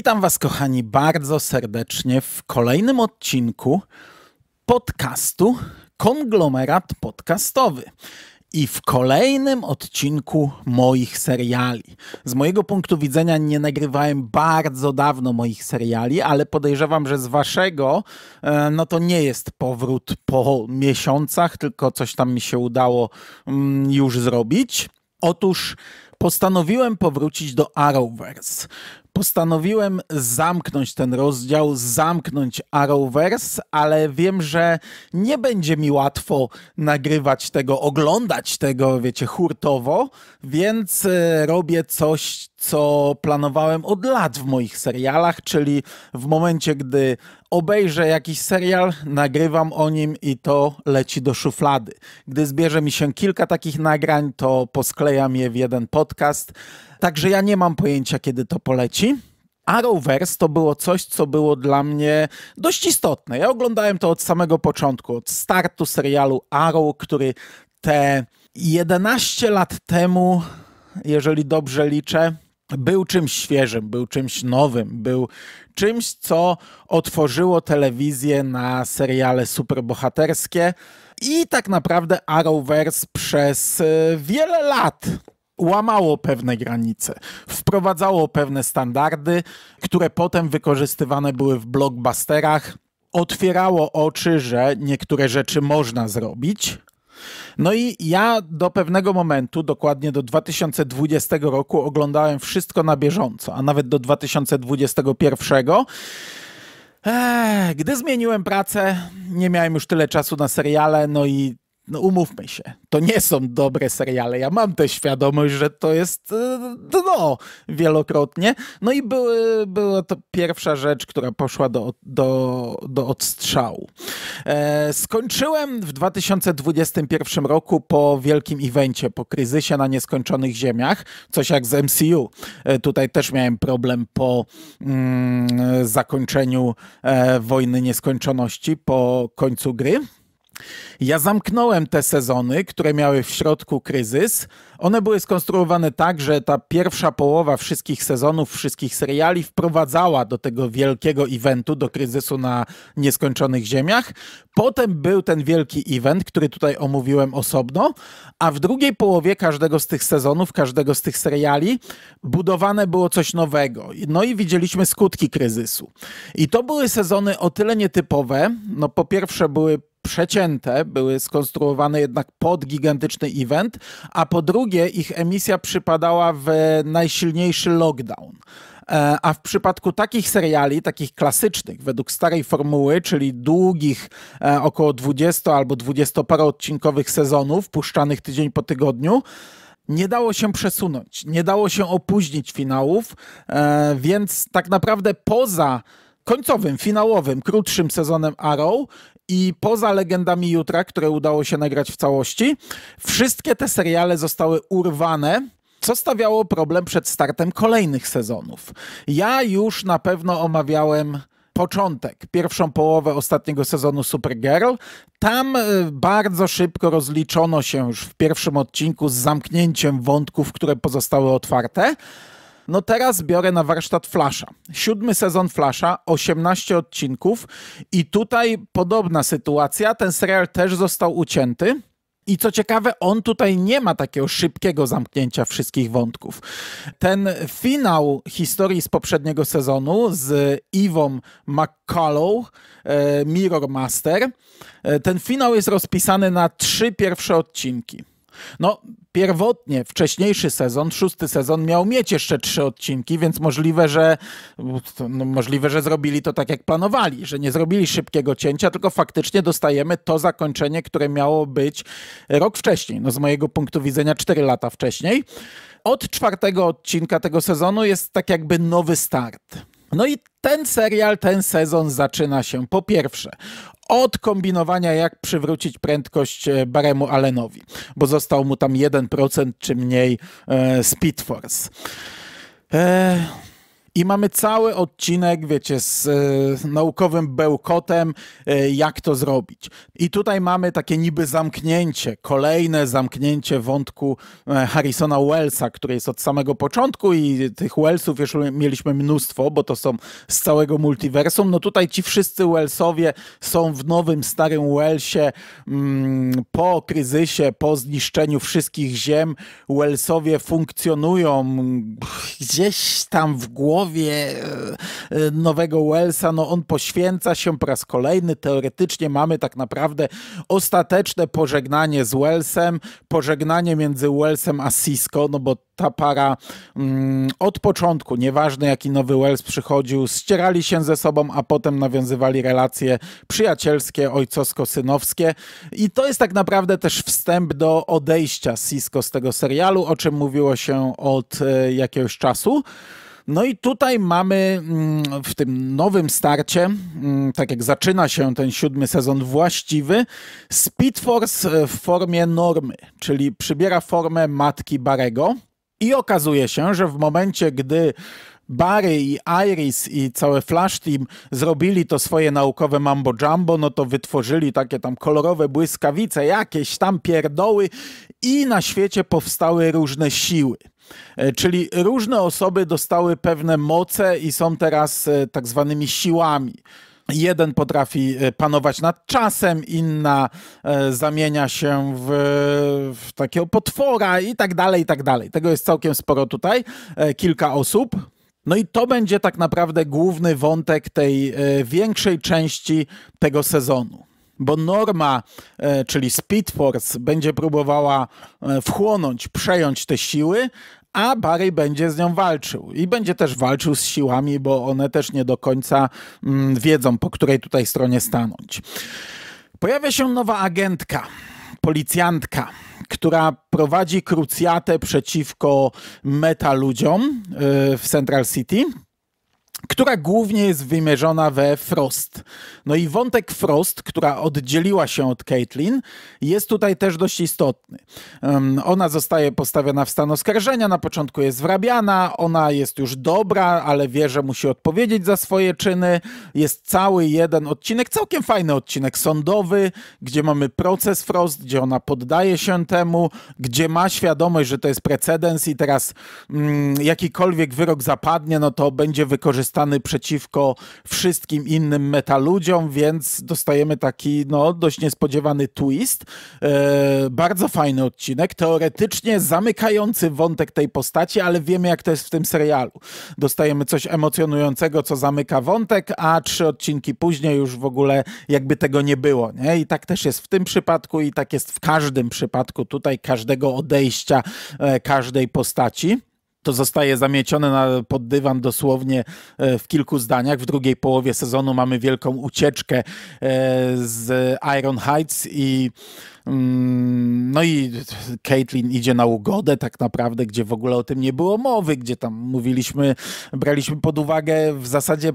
Witam Was, kochani, bardzo serdecznie w kolejnym odcinku podcastu Konglomerat Podcastowy. I w kolejnym odcinku moich seriali. Z mojego punktu widzenia nie nagrywałem bardzo dawno moich seriali, ale podejrzewam, że z waszego e, no to nie jest powrót po miesiącach, tylko coś tam mi się udało mm, już zrobić. Otóż postanowiłem powrócić do Arrowverse. Postanowiłem zamknąć ten rozdział, zamknąć Arrowverse, ale wiem, że nie będzie mi łatwo nagrywać tego, oglądać tego, wiecie, hurtowo, więc e, robię coś, co planowałem od lat w moich serialach, czyli w momencie, gdy obejrzę jakiś serial, nagrywam o nim i to leci do szuflady. Gdy zbierze mi się kilka takich nagrań, to posklejam je w jeden podcast. Także ja nie mam pojęcia, kiedy to poleci. Arrowverse to było coś, co było dla mnie dość istotne. Ja oglądałem to od samego początku, od startu serialu Arrow, który te 11 lat temu, jeżeli dobrze liczę, był czymś świeżym, był czymś nowym, był czymś, co otworzyło telewizję na seriale superbohaterskie. I tak naprawdę Arrowverse przez y, wiele lat łamało pewne granice, wprowadzało pewne standardy, które potem wykorzystywane były w blockbusterach, otwierało oczy, że niektóre rzeczy można zrobić. No i ja do pewnego momentu, dokładnie do 2020 roku, oglądałem wszystko na bieżąco, a nawet do 2021. gdy zmieniłem pracę, nie miałem już tyle czasu na seriale, no i no umówmy się, to nie są dobre seriale. Ja mam tę świadomość, że to jest e, dno wielokrotnie. No i były, była to pierwsza rzecz, która poszła do, do, do odstrzału. E, skończyłem w 2021 roku po wielkim evencie, po kryzysie na nieskończonych ziemiach, coś jak z MCU. E, tutaj też miałem problem po mm, zakończeniu e, wojny nieskończoności, po końcu gry ja zamknąłem te sezony, które miały w środku kryzys. One były skonstruowane tak, że ta pierwsza połowa wszystkich sezonów, wszystkich seriali wprowadzała do tego wielkiego eventu, do kryzysu na nieskończonych ziemiach. Potem był ten wielki event, który tutaj omówiłem osobno, a w drugiej połowie każdego z tych sezonów, każdego z tych seriali budowane było coś nowego. No i widzieliśmy skutki kryzysu. I to były sezony o tyle nietypowe. No po pierwsze były przecięte, były skonstruowane jednak pod gigantyczny event, a po drugie ich emisja przypadała w najsilniejszy lockdown. E, a w przypadku takich seriali, takich klasycznych, według starej formuły, czyli długich, e, około 20 albo 20 odcinkowych sezonów, puszczanych tydzień po tygodniu, nie dało się przesunąć, nie dało się opóźnić finałów, e, więc tak naprawdę poza końcowym, finałowym, krótszym sezonem Arrow i poza legendami jutra, które udało się nagrać w całości, wszystkie te seriale zostały urwane co stawiało problem przed startem kolejnych sezonów. Ja już na pewno omawiałem początek, pierwszą połowę ostatniego sezonu Supergirl. Tam e, bardzo szybko rozliczono się już w pierwszym odcinku z zamknięciem wątków, które pozostały otwarte. No teraz biorę na warsztat Flasha. Siódmy sezon Flasha, 18 odcinków i tutaj podobna sytuacja. Ten serial też został ucięty. I co ciekawe, on tutaj nie ma takiego szybkiego zamknięcia wszystkich wątków. Ten finał historii z poprzedniego sezonu z Iwą McCullough, e, Mirror Master, e, ten finał jest rozpisany na trzy pierwsze odcinki. No, pierwotnie, wcześniejszy sezon, szósty sezon miał mieć jeszcze trzy odcinki, więc możliwe, że no, możliwe, że zrobili to tak jak planowali, że nie zrobili szybkiego cięcia, tylko faktycznie dostajemy to zakończenie, które miało być rok wcześniej. No, z mojego punktu widzenia cztery lata wcześniej. Od czwartego odcinka tego sezonu jest tak jakby nowy start. No i ten serial, ten sezon zaczyna się po pierwsze od kombinowania, jak przywrócić prędkość e, Baremu Allenowi, bo został mu tam 1% czy mniej e, Speed Force. E, i mamy cały odcinek, wiecie, z y, naukowym bełkotem, y, jak to zrobić. I tutaj mamy takie niby zamknięcie, kolejne zamknięcie wątku e, Harrisona Wellsa, który jest od samego początku i tych Wellsów już mieliśmy mnóstwo, bo to są z całego multiversum. No tutaj ci wszyscy Wellsowie są w nowym, starym Wellsie mm, po kryzysie, po zniszczeniu wszystkich ziem. Wellsowie funkcjonują gdzieś tam w głowie E, e, nowego Wellsa, no on poświęca się po raz kolejny. Teoretycznie mamy tak naprawdę ostateczne pożegnanie z Wellsem, pożegnanie między Wellsem a Cisco, no bo ta para mm, od początku, nieważne jaki nowy Wells przychodził, ścierali się ze sobą, a potem nawiązywali relacje przyjacielskie, ojcowsko-synowskie. I to jest tak naprawdę też wstęp do odejścia Cisco z tego serialu, o czym mówiło się od e, jakiegoś czasu. No i tutaj mamy mm, w tym nowym starcie, mm, tak jak zaczyna się ten siódmy sezon właściwy, Speed Force w formie normy, czyli przybiera formę matki Barego. I okazuje się, że w momencie, gdy Barry i Iris i całe Flash Team zrobili to swoje naukowe mambo jumbo, no to wytworzyli takie tam kolorowe błyskawice, jakieś tam pierdoły i na świecie powstały różne siły. E, czyli różne osoby dostały pewne moce i są teraz e, tak zwanymi siłami. Jeden potrafi e, panować nad czasem, inna zamienia się w, w takiego potwora i tak dalej, i tak dalej. Tego jest całkiem sporo tutaj, kilka osób. No i to będzie tak naprawdę główny wątek tej większej części tego sezonu bo Norma, czyli Speed Force, będzie próbowała wchłonąć, przejąć te siły, a Barry będzie z nią walczył. I będzie też walczył z siłami, bo one też nie do końca mm, wiedzą, po której tutaj stronie stanąć. Pojawia się nowa agentka, policjantka, która prowadzi krucjatę przeciwko metaludziom y, w Central City, która głównie jest wymierzona we Frost. No i wątek Frost, która oddzieliła się od Caitlin, jest tutaj też dość istotny. Um, ona zostaje postawiona w stan oskarżenia, na początku jest wrabiana, ona jest już dobra, ale wie, że musi odpowiedzieć za swoje czyny. Jest cały jeden odcinek, całkiem fajny odcinek sądowy, gdzie mamy proces Frost, gdzie ona poddaje się temu, gdzie ma świadomość, że to jest precedens i teraz mm, jakikolwiek wyrok zapadnie, no to będzie wykorzystany przeciwko wszystkim innym metaludziom, więc dostajemy taki no, dość niespodziewany twist. E, bardzo fajny odcinek, teoretycznie zamykający wątek tej postaci, ale wiemy jak to jest w tym serialu. Dostajemy coś emocjonującego, co zamyka wątek, a trzy odcinki później już w ogóle jakby tego nie było. Nie? I tak też jest w tym przypadku i tak jest w każdym przypadku tutaj, każdego odejścia, e, każdej postaci to zostaje zamiecione na, pod dywan dosłownie e, w kilku zdaniach. W drugiej połowie sezonu mamy wielką ucieczkę e, z Iron Heights i mm, no i Caitlin idzie na ugodę tak naprawdę, gdzie w ogóle o tym nie było mowy, gdzie tam mówiliśmy, braliśmy pod uwagę w zasadzie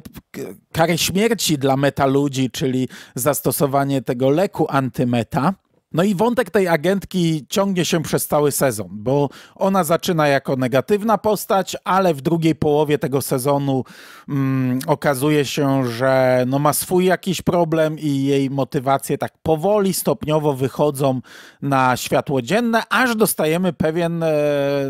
karę śmierci dla meta ludzi, czyli zastosowanie tego leku antymeta. No i wątek tej agentki ciągnie się przez cały sezon, bo ona zaczyna jako negatywna postać, ale w drugiej połowie tego sezonu mm, okazuje się, że no ma swój jakiś problem i jej motywacje tak powoli, stopniowo wychodzą na światło dzienne, aż dostajemy pewien e,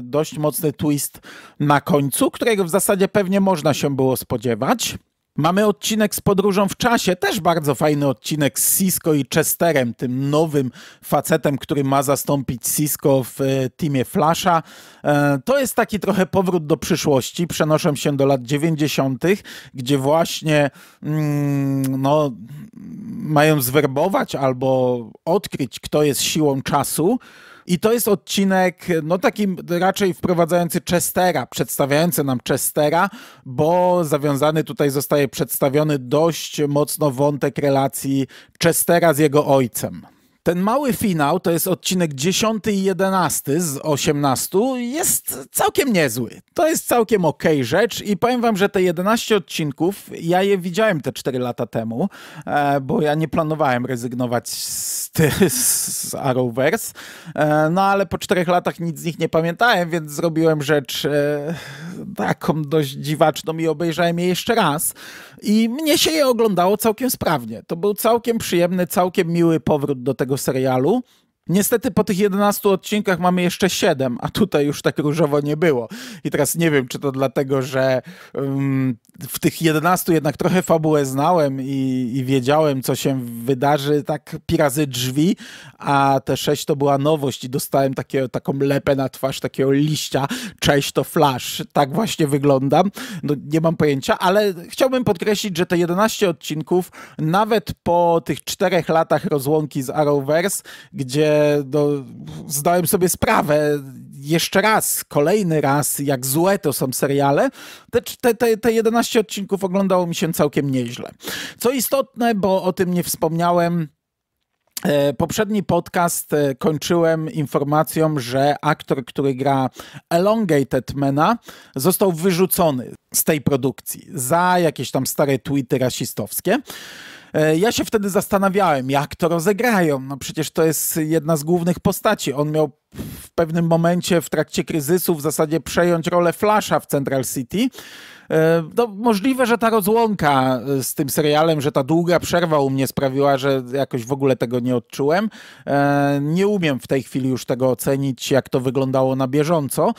dość mocny twist na końcu, którego w zasadzie pewnie można się było spodziewać. Mamy odcinek z podróżą w czasie, też bardzo fajny odcinek z Cisco i Chesterem, tym nowym facetem, który ma zastąpić Cisco w e, teamie Flasha. E, to jest taki trochę powrót do przyszłości. Przenoszę się do lat 90., gdzie właśnie mm, no, mają zwerbować albo odkryć, kto jest siłą czasu. I to jest odcinek, no takim raczej wprowadzający Chestera, przedstawiający nam Chestera, bo zawiązany tutaj zostaje przedstawiony dość mocno wątek relacji Chestera z jego ojcem. Ten mały finał, to jest odcinek 10 i 11 z 18, jest całkiem niezły. To jest całkiem okej okay rzecz i powiem wam, że te 11 odcinków, ja je widziałem te 4 lata temu, e, bo ja nie planowałem rezygnować z, ty, z Arrowverse, e, no ale po 4 latach nic z nich nie pamiętałem, więc zrobiłem rzecz e, taką dość dziwaczną i obejrzałem je jeszcze raz. I mnie się je oglądało całkiem sprawnie. To był całkiem przyjemny, całkiem miły powrót do tego serialu. Niestety po tych 11 odcinkach mamy jeszcze 7, a tutaj już tak różowo nie było. I teraz nie wiem, czy to dlatego, że um, w tych 11 jednak trochę fabułę znałem i, i, wiedziałem, co się wydarzy, tak pirazy drzwi, a te 6 to była nowość i dostałem takie, taką lepę na twarz, takiego liścia. Cześć, to Flash. Tak właśnie wyglądam. No, nie mam pojęcia, ale chciałbym podkreślić, że te 11 odcinków, nawet po tych 4 latach rozłąki z Arrowverse, gdzie no, zdałem sobie sprawę jeszcze raz, kolejny raz, jak złe to są seriale, te, te, te 11 odcinków oglądało mi się całkiem nieźle. Co istotne, bo o tym nie wspomniałem, e, Poprzedni podcast e, kończyłem informacją, że aktor, który gra Elongated Mena, został wyrzucony z tej produkcji za jakieś tam stare tweety rasistowskie. E, ja się wtedy zastanawiałem, jak to rozegrają. No przecież to jest jedna z głównych postaci. On miał w pewnym momencie w trakcie kryzysu w zasadzie przejąć rolę Flasha w Central City. E, no, możliwe, że ta rozłąka e, z tym serialem, że ta długa przerwa u mnie sprawiła, że jakoś w ogóle tego nie odczułem. E, nie umiem w tej chwili już tego ocenić, jak to wyglądało na bieżąco,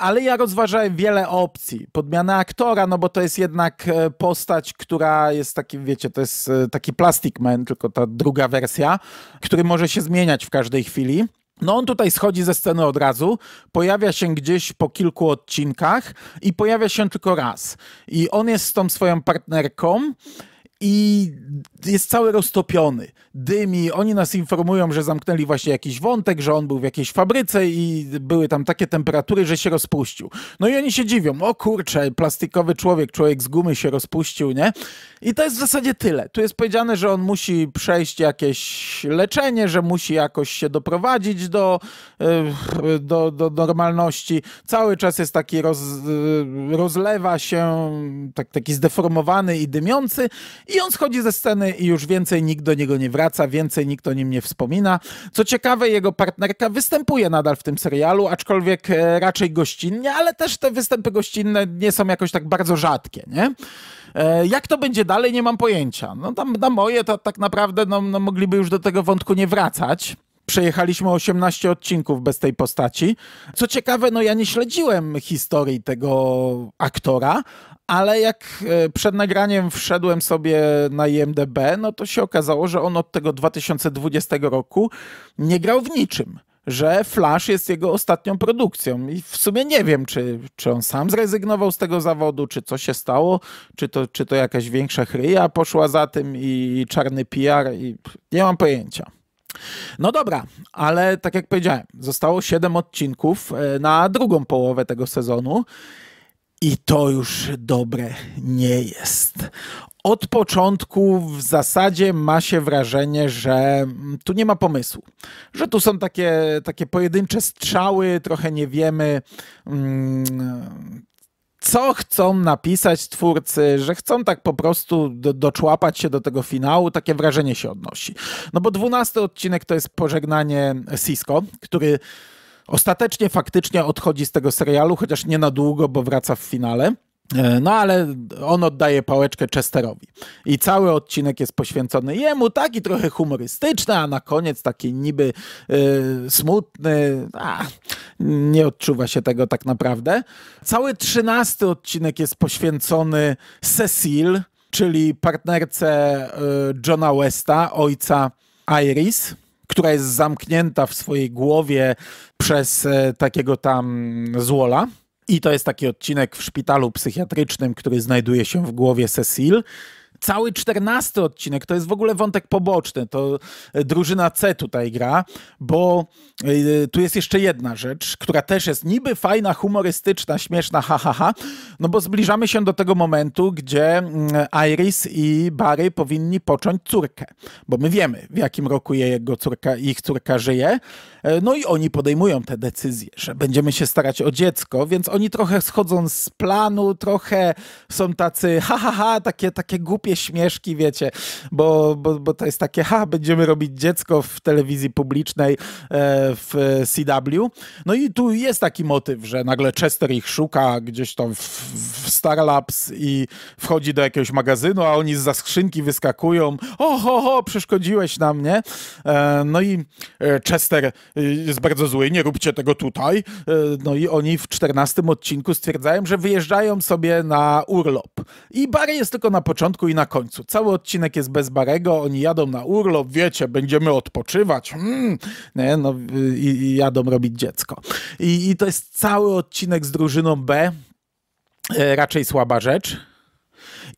ale ja rozważałem wiele opcji. Podmiana aktora, no bo to jest jednak postać, która jest taki, wiecie, to jest taki Plastic Man, tylko ta druga wersja, który może się zmieniać w każdej chwili. No on tutaj schodzi ze sceny od razu, pojawia się gdzieś po kilku odcinkach i pojawia się tylko raz. I on jest z tą swoją partnerką i jest cały roztopiony. Dymi, oni nas informują, że zamknęli właśnie jakiś wątek, że on był w jakiejś fabryce i były tam takie temperatury, że się rozpuścił. No i oni się dziwią, o kurczę, plastikowy człowiek, człowiek z gumy się rozpuścił, nie? I to jest w zasadzie tyle. Tu jest powiedziane, że on musi przejść jakieś leczenie, że musi jakoś się doprowadzić do, y, do, do normalności. Cały czas jest taki, roz, y, rozlewa się, tak, taki zdeformowany i dymiący i on schodzi ze sceny i już więcej nikt do niego nie wraca, więcej nikt o nim nie wspomina. Co ciekawe, jego partnerka występuje nadal w tym serialu, aczkolwiek e, raczej gościnnie, ale też te występy gościnne nie są jakoś tak bardzo rzadkie, nie? E, jak to będzie dalej, nie mam pojęcia. No tam na moje to tak naprawdę no, no mogliby już do tego wątku nie wracać przejechaliśmy 18 odcinków bez tej postaci. Co ciekawe, no ja nie śledziłem historii tego aktora, ale jak e, przed nagraniem wszedłem sobie na IMDB, no to się okazało, że on od tego 2020 roku nie grał w niczym że Flash jest jego ostatnią produkcją. I w sumie nie wiem, czy, czy on sam zrezygnował z tego zawodu, czy co się stało, czy to, czy to jakaś większa chryja poszła za tym i czarny PR, i nie mam pojęcia. No dobra, ale tak jak powiedziałem, zostało 7 odcinków e, na drugą połowę tego sezonu. I to już dobre nie jest. Od początku w zasadzie ma się wrażenie, że mm, tu nie ma pomysłu, że tu są takie, takie pojedyncze strzały, trochę nie wiemy, mm, co chcą napisać twórcy, że chcą tak po prostu do, doczłapać się do tego finału, takie wrażenie się odnosi. No bo dwunasty odcinek to jest pożegnanie Cisco, który ostatecznie faktycznie odchodzi z tego serialu, chociaż nie na długo, bo wraca w finale. E, no ale on oddaje pałeczkę Chesterowi. I cały odcinek jest poświęcony jemu, taki trochę humorystyczny, a na koniec taki niby e, smutny. A, nie odczuwa się tego tak naprawdę. Cały trzynasty odcinek jest poświęcony Cecil, czyli partnerce e, Johna Westa, ojca Iris która jest zamknięta w swojej głowie przez takiego tam złola. I to jest taki odcinek w szpitalu psychiatrycznym, który znajduje się w głowie Cecil cały czternasty odcinek to jest w ogóle wątek poboczny. To e, drużyna C tutaj gra, bo e, tu jest jeszcze jedna rzecz, która też jest niby fajna, humorystyczna, śmieszna, ha, ha, ha. No bo zbliżamy się do tego momentu, gdzie mm, Iris i Barry powinni począć córkę, bo my wiemy, w jakim roku jego córka, ich córka żyje. E, no i oni podejmują tę decyzję, że będziemy się starać o dziecko, więc oni trochę schodzą z planu, trochę są tacy ha, ha, ha, takie, takie głupie głupie śmieszki, wiecie, bo, bo, bo to jest takie, ha, będziemy robić dziecko w telewizji publicznej e, w CW. No i tu jest taki motyw, że nagle Chester ich szuka gdzieś tam w, w Star Labs i wchodzi do jakiegoś magazynu, a oni za skrzynki wyskakują. O, ho, ho, przeszkodziłeś nam, nie? E, no i e, Chester jest bardzo zły, nie róbcie tego tutaj. No i oni w czternastym odcinku stwierdzają, że wyjeżdżają sobie na urlop. I Barry jest tylko na początku i na na końcu. Cały odcinek jest bez Barego, oni jadą na urlop, wiecie, będziemy odpoczywać, mm, nie, no, i, i, jadą robić dziecko. I, I to jest cały odcinek z drużyną B, e, raczej słaba rzecz.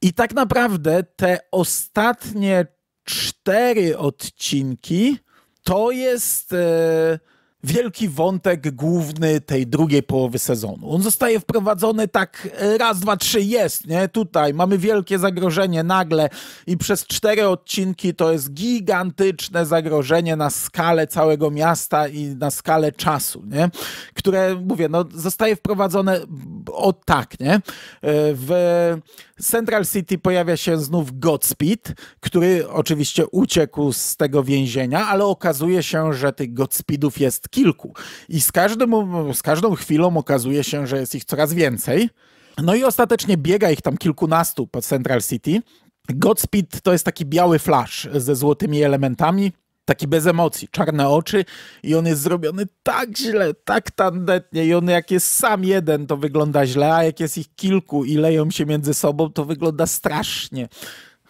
I tak naprawdę te ostatnie cztery odcinki to jest... E wielki wątek główny tej drugiej połowy sezonu. On zostaje wprowadzony tak e, raz, dwa, trzy, jest, nie? Tutaj mamy wielkie zagrożenie nagle i przez cztery odcinki to jest gigantyczne zagrożenie na skalę całego miasta i na skalę czasu, nie? Które, mówię, no, zostaje wprowadzone o tak, nie? E, w Central City pojawia się znów Godspeed, który oczywiście uciekł z tego więzienia, ale okazuje się, że tych Godspeedów jest kilku. I z, każdym, z każdą chwilą okazuje się, że jest ich coraz więcej. No i ostatecznie biega ich tam kilkunastu po Central City. Godspeed to jest taki biały flash ze złotymi elementami taki bez emocji, czarne oczy i on jest zrobiony tak źle, tak tandetnie i on jak jest sam jeden, to wygląda źle, a jak jest ich kilku i leją się między sobą, to wygląda strasznie.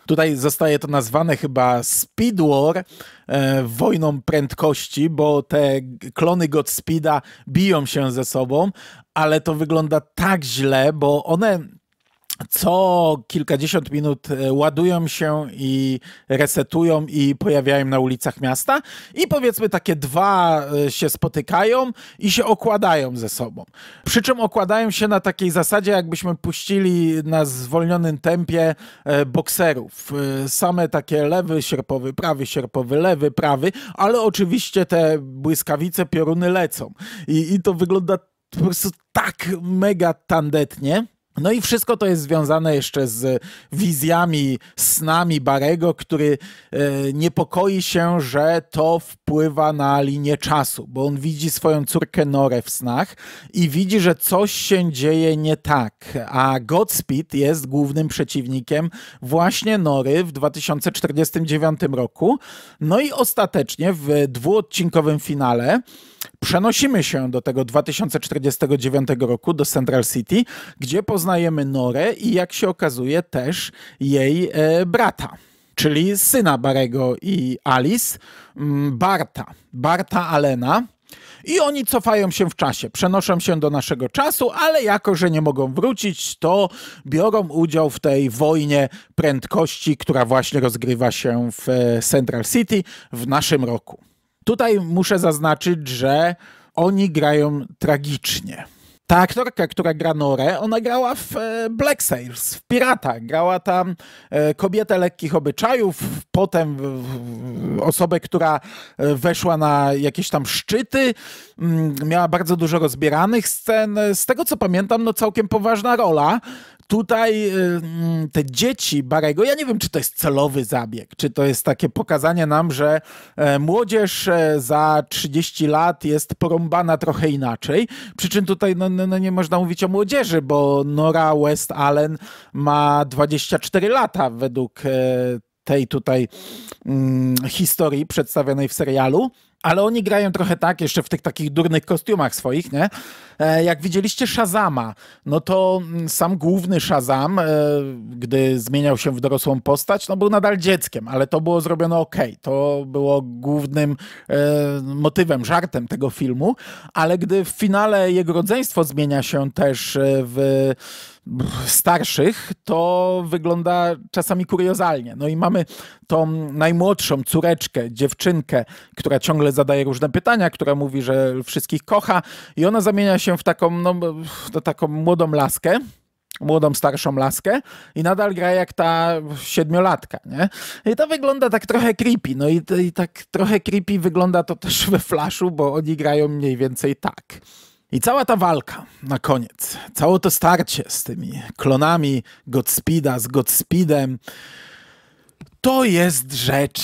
Tutaj zostaje to nazwane chyba Speed War, e, wojną prędkości, bo te klony Godspeeda biją się ze sobą, ale to wygląda tak źle, bo one co kilkadziesiąt minut e, ładują się i resetują i pojawiają na ulicach miasta i powiedzmy takie dwa e, się spotykają i się okładają ze sobą. Przy czym okładają się na takiej zasadzie, jakbyśmy puścili na zwolnionym tempie e, bokserów. Same takie lewy sierpowy, prawy sierpowy, lewy, prawy, ale oczywiście te błyskawice, pioruny lecą. I, i to wygląda po prostu tak mega tandetnie. No i wszystko to jest związane jeszcze z wizjami, snami Barego, który e, niepokoi się, że to wpływa na linię czasu, bo on widzi swoją córkę Norę w snach i widzi, że coś się dzieje nie tak. A Godspeed jest głównym przeciwnikiem właśnie Nory w 2049 roku. No i ostatecznie w dwuodcinkowym finale Przenosimy się do tego 2049 roku, do Central City, gdzie poznajemy Norę i jak się okazuje też jej e, brata, czyli syna Barego i Alice, mm, Barta, Barta Alena. I oni cofają się w czasie, przenoszą się do naszego czasu, ale jako, że nie mogą wrócić, to biorą udział w tej wojnie prędkości, która właśnie rozgrywa się w e, Central City w naszym roku. Tutaj muszę zaznaczyć, że oni grają tragicznie. Ta aktorka, która gra Norę, ona grała w e, Black Sails, w Pirata. Grała tam e, kobietę lekkich obyczajów, potem osobę, która e, weszła na jakieś tam szczyty. Mm, miała bardzo dużo rozbieranych scen. Z tego co pamiętam, no całkiem poważna rola tutaj y, mm, te dzieci Barego, ja nie wiem, czy to jest celowy zabieg, czy to jest takie pokazanie nam, że e, młodzież e, za 30 lat jest porąbana trochę inaczej. Przy czym tutaj no, no, no, nie można mówić o młodzieży, bo Nora West Allen ma 24 lata według e, tej tutaj mm, historii przedstawionej w serialu ale oni grają trochę tak, jeszcze w tych takich durnych kostiumach swoich, nie? E, jak widzieliście Shazama, no to mm, sam główny Shazam, e, gdy zmieniał się w dorosłą postać, no był nadal dzieckiem, ale to było zrobione ok. To było głównym e, motywem, żartem tego filmu, ale gdy w finale jego rodzeństwo zmienia się też w starszych, to wygląda czasami kuriozalnie. No i mamy tą najmłodszą córeczkę, dziewczynkę, która ciągle zadaje różne pytania, która mówi, że wszystkich kocha i ona zamienia się w taką, no, w taką młodą laskę młodą, starszą laskę i nadal gra jak ta siedmiolatka, nie? I to wygląda tak trochę creepy, no i, i tak trochę creepy wygląda to też we Flashu, bo oni grają mniej więcej tak. I cała ta walka na koniec, całe to starcie z tymi klonami Godspeeda, z Godspeedem, to jest rzecz,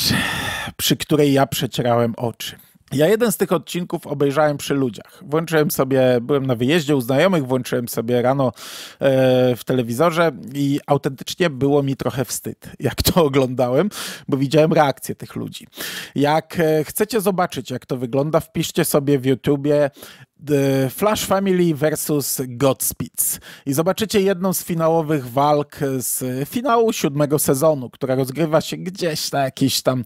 przy której ja przecierałem oczy. Ja jeden z tych odcinków obejrzałem przy ludziach. Włączyłem sobie, byłem na wyjeździe u znajomych, włączyłem sobie rano e, w telewizorze i autentycznie było mi trochę wstyd, jak to oglądałem, bo widziałem reakcję tych ludzi. Jak e, chcecie zobaczyć, jak to wygląda, wpiszcie sobie w YouTubie Flash Family versus Godspeeds. I zobaczycie jedną z finałowych walk z finału siódmego sezonu, która rozgrywa się gdzieś na jakimś tam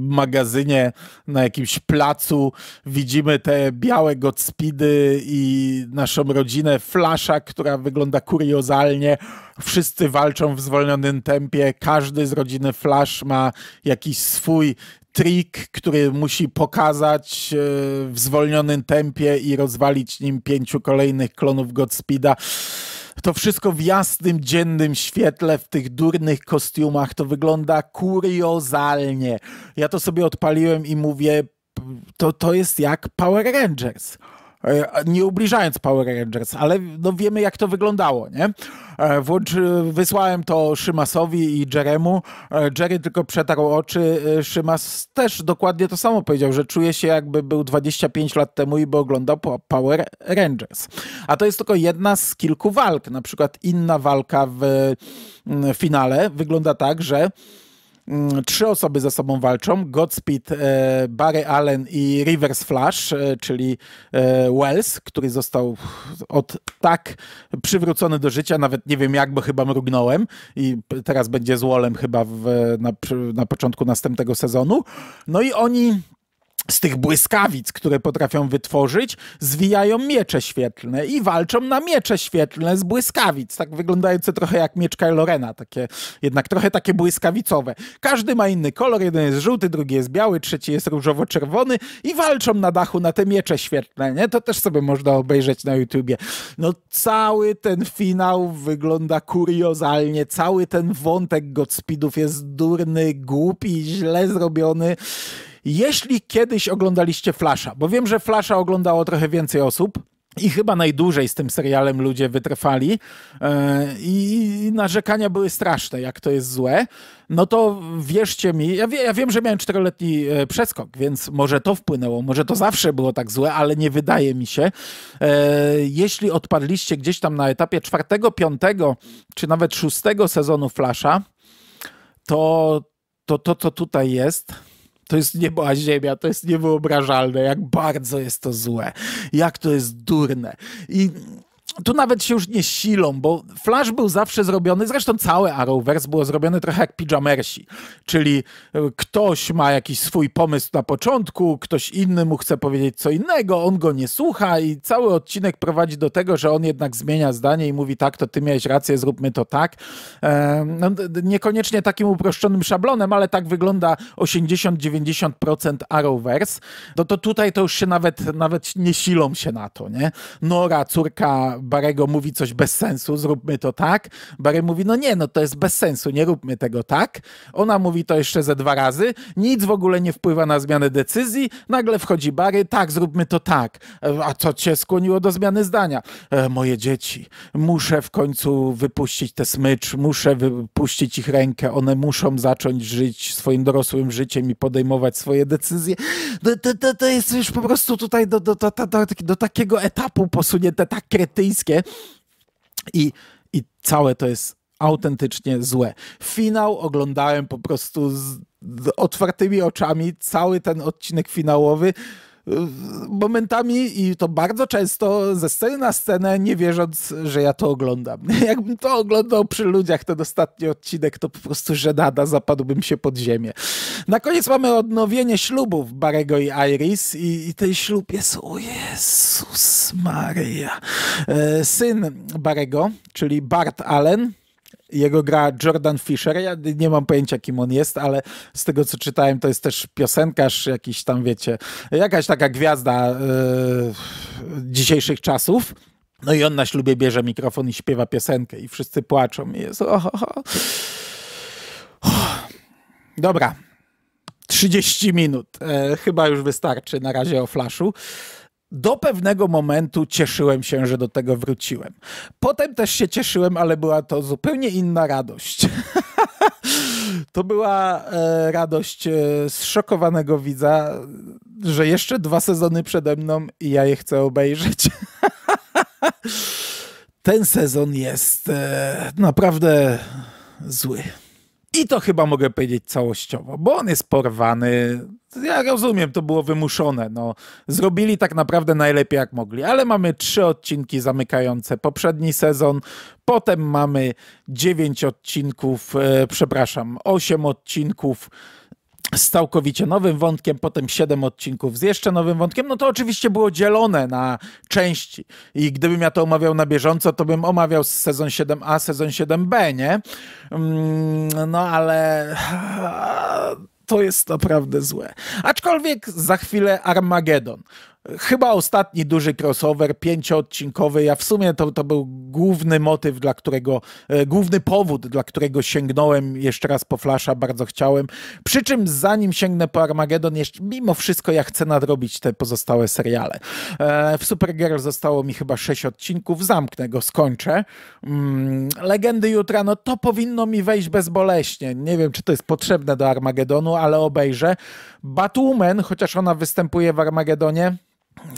magazynie, na jakimś placu. Widzimy te białe Godspeedy i naszą rodzinę Flasha, która wygląda kuriozalnie. Wszyscy walczą w zwolnionym tempie. Każdy z rodziny Flash ma jakiś swój trik, który musi pokazać e, w zwolnionym tempie i rozwalić nim pięciu kolejnych klonów Godspeeda. To wszystko w jasnym, dziennym świetle, w tych durnych kostiumach, to wygląda kuriozalnie. Ja to sobie odpaliłem i mówię, to, to jest jak Power Rangers. E, nie ubliżając Power Rangers, ale no wiemy jak to wyglądało, nie? E, Włączy, e, wysłałem to Szymasowi i Jeremu. Jerry tylko przetarł oczy. Szymas też dokładnie to samo powiedział, że czuje się jakby był 25 lat temu i by oglądał Power Rangers. A to jest tylko jedna z kilku walk. Na przykład inna walka w finale wygląda tak, że Mm, trzy osoby ze sobą walczą: Godspeed, e, Barry Allen i Rivers Flash, e, czyli e, Wells, który został od tak przywrócony do życia, nawet nie wiem jak, bo chyba mrugnąłem i teraz będzie z Wallem chyba w, na, na początku następnego sezonu. No i oni z tych błyskawic, które potrafią wytworzyć, zwijają miecze świetlne i walczą na miecze świetlne z błyskawic, tak wyglądające trochę jak miecz Lorena, takie, jednak trochę takie błyskawicowe. Każdy ma inny kolor, jeden jest żółty, drugi jest biały, trzeci jest różowo-czerwony i walczą na dachu na te miecze świetlne, nie? To też sobie można obejrzeć na YouTubie. No cały ten finał wygląda kuriozalnie, cały ten wątek Godspeedów jest durny, głupi, źle zrobiony. Jeśli kiedyś oglądaliście Flasha, bo wiem, że Flasha oglądało trochę więcej osób, i chyba najdłużej z tym serialem ludzie wytrwali e, i narzekania były straszne, jak to jest złe. No to wierzcie mi, ja, wie, ja wiem, że miałem czteroletni e, przeskok, więc może to wpłynęło, może to zawsze było tak złe, ale nie wydaje mi się. E, jeśli odpadliście gdzieś tam na etapie czwartego, piątego, czy nawet szóstego sezonu Flasha, to to, to co tutaj jest to jest nieba ziemia, to jest niewyobrażalne, jak bardzo jest to złe, jak to jest durne. I tu nawet się już nie silą, bo Flash był zawsze zrobiony, zresztą całe Arrowverse było zrobione trochę jak pijamersi, czyli e, ktoś ma jakiś swój pomysł na początku, ktoś inny mu chce powiedzieć co innego, on go nie słucha i cały odcinek prowadzi do tego, że on jednak zmienia zdanie i mówi tak, to ty miałeś rację, zróbmy to tak. E, no, niekoniecznie takim uproszczonym szablonem, ale tak wygląda 80-90% Arrowverse. No to tutaj to już się nawet, nawet nie silą się na to, nie? Nora, córka Barego mówi coś bez sensu, zróbmy to tak. Barry mówi, no nie, no to jest bez sensu, nie róbmy tego tak. Ona mówi to jeszcze ze dwa razy, nic w ogóle nie wpływa na zmianę decyzji. Nagle wchodzi Barry, tak, zróbmy to tak. E, a co cię skłoniło do zmiany zdania? E, moje dzieci, muszę w końcu wypuścić te smycz, muszę wypuścić ich rękę, one muszą zacząć żyć swoim dorosłym życiem i podejmować swoje decyzje. To, to, to jest już po prostu tutaj do, do, do, do, do takiego etapu posunięte tak kretyjnie, i, i całe to jest autentycznie złe. Finał oglądałem po prostu z otwartymi oczami, cały ten odcinek finałowy momentami i to bardzo często ze sceny na scenę, nie wierząc, że ja to oglądam. Jakbym to oglądał przy ludziach, ten ostatni odcinek, to po prostu żenada, zapadłbym się pod ziemię. Na koniec mamy odnowienie ślubów Barego i Iris i, i ten ślub jest, o Jezus Maria. E, syn Barego, czyli Bart Allen, jego gra Jordan Fisher. Ja nie mam pojęcia, kim on jest, ale z tego co czytałem, to jest też piosenkarz, jakiś tam, wiecie, jakaś taka gwiazda yy, dzisiejszych czasów. No i on na ślubie bierze mikrofon i śpiewa piosenkę, i wszyscy płaczą. I jest. Oh, oh, oh. Dobra. 30 minut. E, chyba już wystarczy na razie o flaszu do pewnego momentu cieszyłem się, że do tego wróciłem. Potem też się cieszyłem, ale była to zupełnie inna radość. to była e, radość e, zszokowanego widza, że jeszcze dwa sezony przede mną i ja je chcę obejrzeć. Ten sezon jest e, naprawdę zły. I to chyba mogę powiedzieć całościowo, bo on jest porwany. Ja rozumiem, to było wymuszone. No. Zrobili tak naprawdę najlepiej jak mogli, ale mamy trzy odcinki zamykające poprzedni sezon. Potem mamy dziewięć odcinków, e, przepraszam, osiem odcinków z całkowicie nowym wątkiem, potem siedem odcinków z jeszcze nowym wątkiem, no to oczywiście było dzielone na części. I gdybym ja to omawiał na bieżąco, to bym omawiał sezon 7a, sezon 7b, nie? Mm, no ale to jest naprawdę złe. Aczkolwiek za chwilę Armagedon. Chyba ostatni duży crossover, pięcioodcinkowy. Ja w sumie to, to był główny motyw, dla którego, e, główny powód, dla którego sięgnąłem jeszcze raz po Flasha, bardzo chciałem. Przy czym zanim sięgnę po Armageddon, jeszcze, mimo wszystko ja chcę nadrobić te pozostałe seriale. E, w Supergirl zostało mi chyba sześć odcinków, zamknę go, skończę. Mm, legendy Jutra, no to powinno mi wejść bezboleśnie. Nie wiem, czy to jest potrzebne do Armagedonu, ale obejrzę. Batwoman, chociaż ona występuje w Armagedonie,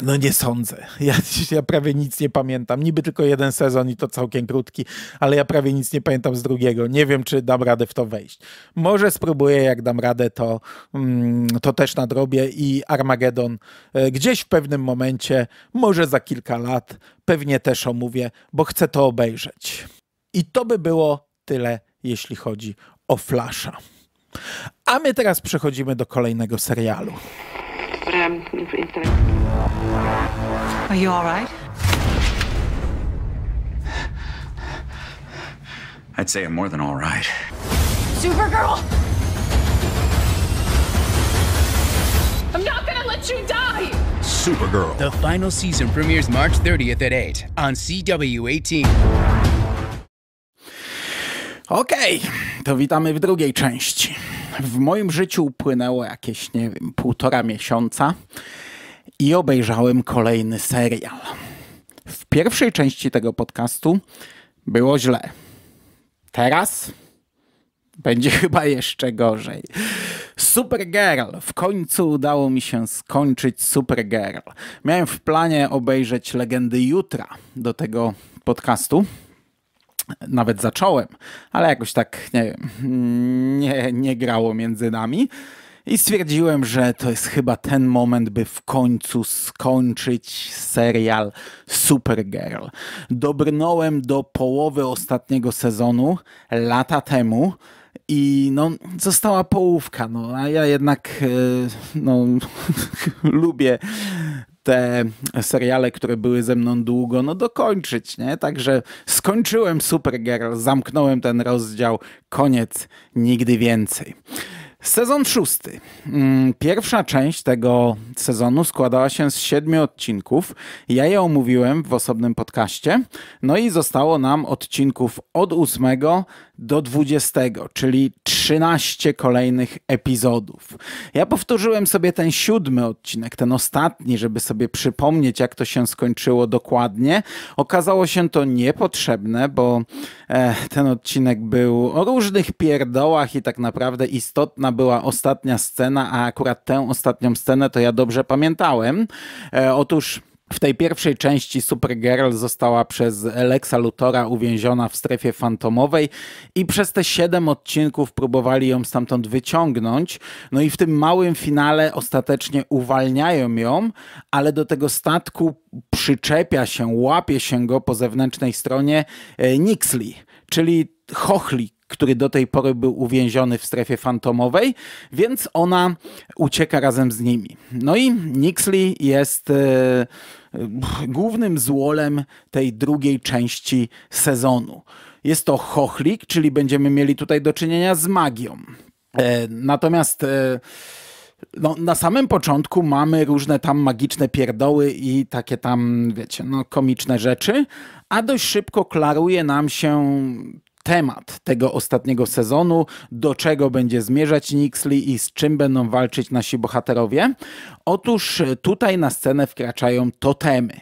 no nie sądzę. Ja, ja prawie nic nie pamiętam. Niby tylko jeden sezon i to całkiem krótki, ale ja prawie nic nie pamiętam z drugiego. Nie wiem, czy dam radę w to wejść. Może spróbuję, jak dam radę, to, mm, to też nadrobię i Armagedon e, gdzieś w pewnym momencie, może za kilka lat, pewnie też omówię, bo chcę to obejrzeć. I to by było tyle, jeśli chodzi o Flasha. A my teraz przechodzimy do kolejnego serialu. but I'm um, Are you all right? I'd say I'm more than all right. Supergirl! I'm not gonna let you die! Supergirl. The final season premieres March 30th at 8 on CW 18. Okej, okay, to witamy w drugiej części. w moim życiu upłynęło jakieś, nie wiem, półtora miesiąca i obejrzałem kolejny serial. W pierwszej części tego podcastu było źle. Teraz będzie chyba jeszcze gorzej. Supergirl. W końcu udało mi się skończyć Supergirl. Miałem w planie obejrzeć Legendy Jutra do tego podcastu, nawet zacząłem, ale jakoś tak nie, nie, nie grało między nami. I stwierdziłem, że to jest chyba ten moment, by w końcu skończyć serial Supergirl. Dobrnąłem do połowy ostatniego sezonu lata temu i no, została połówka. No, a ja jednak e, no, lubię te seriale, które były ze mną długo, no dokończyć, nie? Także skończyłem Supergirl, zamknąłem ten rozdział, koniec, nigdy więcej. Sezon szósty. Mm, pierwsza część tego sezonu składała się z siedmiu odcinków. Ja ją mówiłem w osobnym podcaście. No i zostało nam odcinków od ósmego do dwudziestego, czyli trzynaście kolejnych epizodów. Ja powtórzyłem sobie ten siódmy odcinek, ten ostatni, żeby sobie przypomnieć, jak to się skończyło dokładnie. Okazało się to niepotrzebne, bo e, ten odcinek był o różnych pierdołach i tak naprawdę istotna była ostatnia scena, a akurat tę ostatnią scenę to ja dobrze pamiętałem. E, otóż w tej pierwszej części Supergirl została przez Lexa Lutora uwięziona w strefie fantomowej i przez te siedem odcinków próbowali ją stamtąd wyciągnąć. No i w tym małym finale ostatecznie uwalniają ją, ale do tego statku przyczepia się, łapie się go po zewnętrznej stronie e, Nixley, czyli Chochlik, który do tej pory był uwięziony w strefie fantomowej, więc ona ucieka razem z nimi. No i Nixley jest e, e, głównym złolem tej drugiej części sezonu. Jest to chochlik, czyli będziemy mieli tutaj do czynienia z magią. E, natomiast no, na samym początku mamy różne tam magiczne pierdoły i takie tam, wiecie, no, komiczne rzeczy, a dość szybko klaruje nam się temat tego ostatniego sezonu, do czego będzie zmierzać Nixley i z czym będą walczyć nasi bohaterowie? Otóż e, tutaj na scenę wkraczają totemy.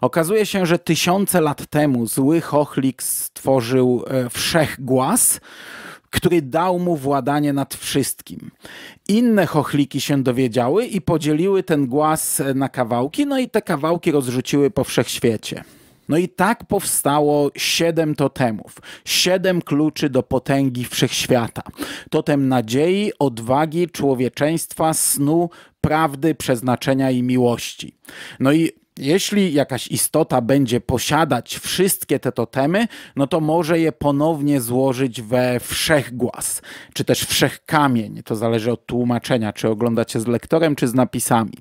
Okazuje się, że tysiące lat temu zły chochlik stworzył e, wszechgłas, który dał mu władanie nad wszystkim. Inne chochliki się dowiedziały i podzieliły ten głaz e, na kawałki, no i te kawałki rozrzuciły po wszechświecie. No i tak powstało siedem totemów, siedem kluczy do potęgi wszechświata. Totem nadziei, odwagi, człowieczeństwa, snu, prawdy, przeznaczenia i miłości. No i jeśli jakaś istota będzie posiadać wszystkie te totemy, no to może je ponownie złożyć we wszechgłas, czy też wszechkamień. To zależy od tłumaczenia, czy oglądacie z lektorem, czy z napisami.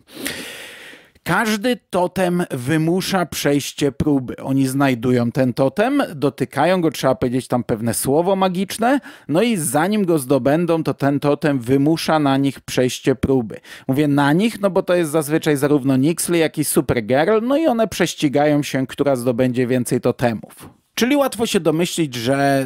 Każdy totem wymusza przejście próby. Oni znajdują ten totem, dotykają go, trzeba powiedzieć tam pewne słowo magiczne, no i zanim go zdobędą, to ten totem wymusza na nich przejście próby. Mówię na nich, no bo to jest zazwyczaj zarówno Nixley, jak i Supergirl, no i one prześcigają się, która zdobędzie więcej totemów. Czyli łatwo się domyślić, że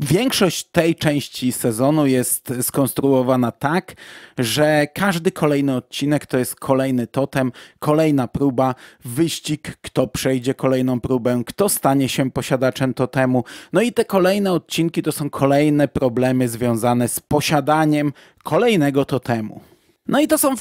Większość tej części sezonu jest skonstruowana tak, że każdy kolejny odcinek to jest kolejny totem, kolejna próba, wyścig, kto przejdzie kolejną próbę, kto stanie się posiadaczem totemu. No i te kolejne odcinki to są kolejne problemy związane z posiadaniem kolejnego totemu. No i to są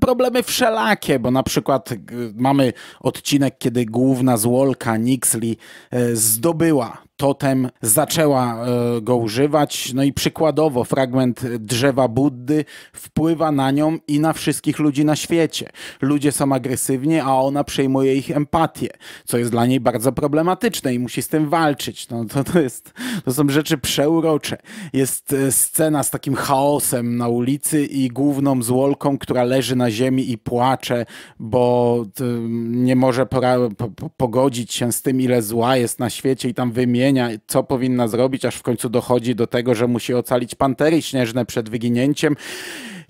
problemy wszelakie, bo na przykład y, mamy odcinek, kiedy główna złolka Nixley y, zdobyła totem zaczęła e, go używać. No i przykładowo fragment drzewa Buddy wpływa na nią i na wszystkich ludzi na świecie. Ludzie są agresywni, a ona przejmuje ich empatię, co jest dla niej bardzo problematyczne i musi z tym walczyć. No, to, to, jest, to są rzeczy przeurocze. Jest e, scena z takim chaosem na ulicy i główną złolką, która leży na ziemi i płacze, bo e, nie może pogodzić się z tym, ile zła jest na świecie i tam wymienia zmienia, co powinna zrobić, aż w końcu dochodzi do tego, że musi ocalić pantery śnieżne przed wyginięciem.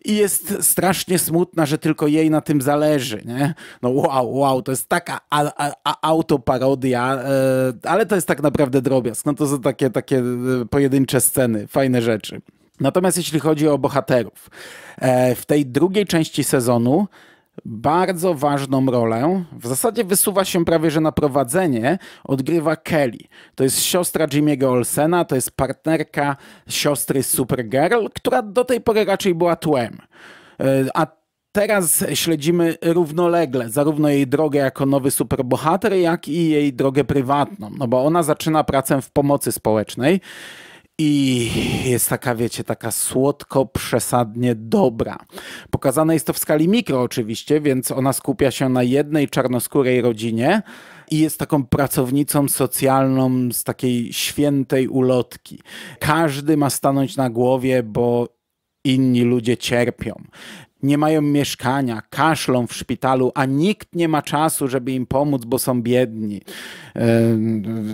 I jest strasznie smutna, że tylko jej na tym zależy. Nie? No wow, wow, to jest taka a, a, a autoparodia, e, ale to jest tak naprawdę drobiazg. No to są takie, takie e, pojedyncze sceny, fajne rzeczy. Natomiast jeśli chodzi o bohaterów, e, w tej drugiej części sezonu bardzo ważną rolę, w zasadzie wysuwa się prawie że na prowadzenie, odgrywa Kelly. To jest siostra Jimmy'ego Olsena, to jest partnerka siostry Supergirl, która do tej pory raczej była tłem. E, a teraz śledzimy równolegle zarówno jej drogę jako nowy superbohater, jak i jej drogę prywatną, no bo ona zaczyna pracę w pomocy społecznej. I jest taka, wiecie, taka słodko, przesadnie dobra. Pokazane jest to w skali mikro oczywiście, więc ona skupia się na jednej czarnoskórej rodzinie i jest taką pracownicą socjalną z takiej świętej ulotki. Każdy ma stanąć na głowie, bo inni ludzie cierpią nie mają mieszkania, kaszlą w szpitalu, a nikt nie ma czasu, żeby im pomóc, bo są biedni.